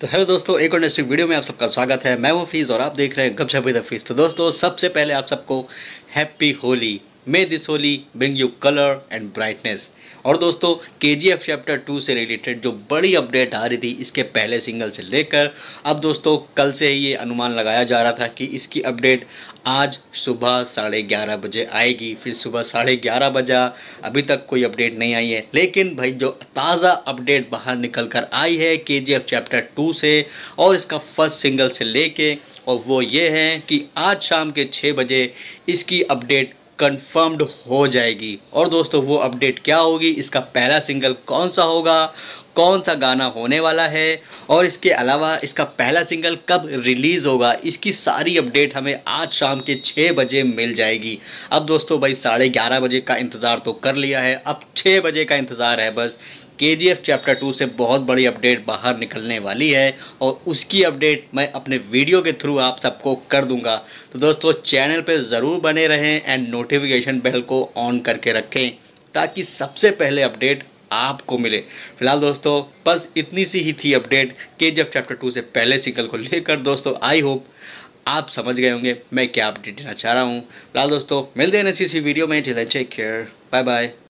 तो हेलो दोस्तों एक और नेक्स्ट वीडियो में आप सबका स्वागत है मैं वो फीस और आप देख रहे हैं गपशप विद फीस तो दोस्तों सबसे पहले आप सबको happy Holi may this Holi bring you colour and brightness और दोस्तों K G F chapter two से रिलेटेड जो बड़ी अपडेट आ रही थी इसके पहले सिंगल से लेकर अब दोस्तों कल से ही ये अनुमान लगाया जा रहा था कि इसकी अपडेट आज सुबह साढ़े ग्यारह बजे आएगी फिर सुबह साढ़े ग्यारह बजा अभी तक कोई अपडेट नहीं आई है लेकिन भाई जो ताज़ा अपडेट बाहर निकल कर आई है के जी एफ चैप्टर टू से और इसका फर्स्ट सिंगल से लेके और वो ये है कि आज शाम के छः बजे इसकी अपडेट कंफर्म्ड हो जाएगी और दोस्तों वो अपडेट क्या होगी इसका पहला सिंगल कौन सा होगा कौन सा गाना होने वाला है और इसके अलावा इसका पहला सिंगल कब रिलीज़ होगा इसकी सारी अपडेट हमें आज शाम के छः बजे मिल जाएगी अब दोस्तों भाई साढ़े ग्यारह बजे का इंतज़ार तो कर लिया है अब छः बजे का इंतज़ार है बस के जी एफ चैप्टर टू से बहुत बड़ी अपडेट बाहर निकलने वाली है और उसकी अपडेट मैं अपने वीडियो के थ्रू आप सबको कर दूंगा तो दोस्तों चैनल पे ज़रूर बने रहें एंड नोटिफिकेशन बेल को ऑन करके रखें ताकि सबसे पहले अपडेट आपको मिले फिलहाल दोस्तों बस इतनी सी ही थी अपडेट के जब चैप्टर टू से पहले सिंगल को लेकर दोस्तों आई होप आप समझ गए होंगे मैं क्या अपडेट देना चाह रहा हूँ फिलहाल दोस्तों मिलते हैं इसी वीडियो में टेक केयर बाय बाय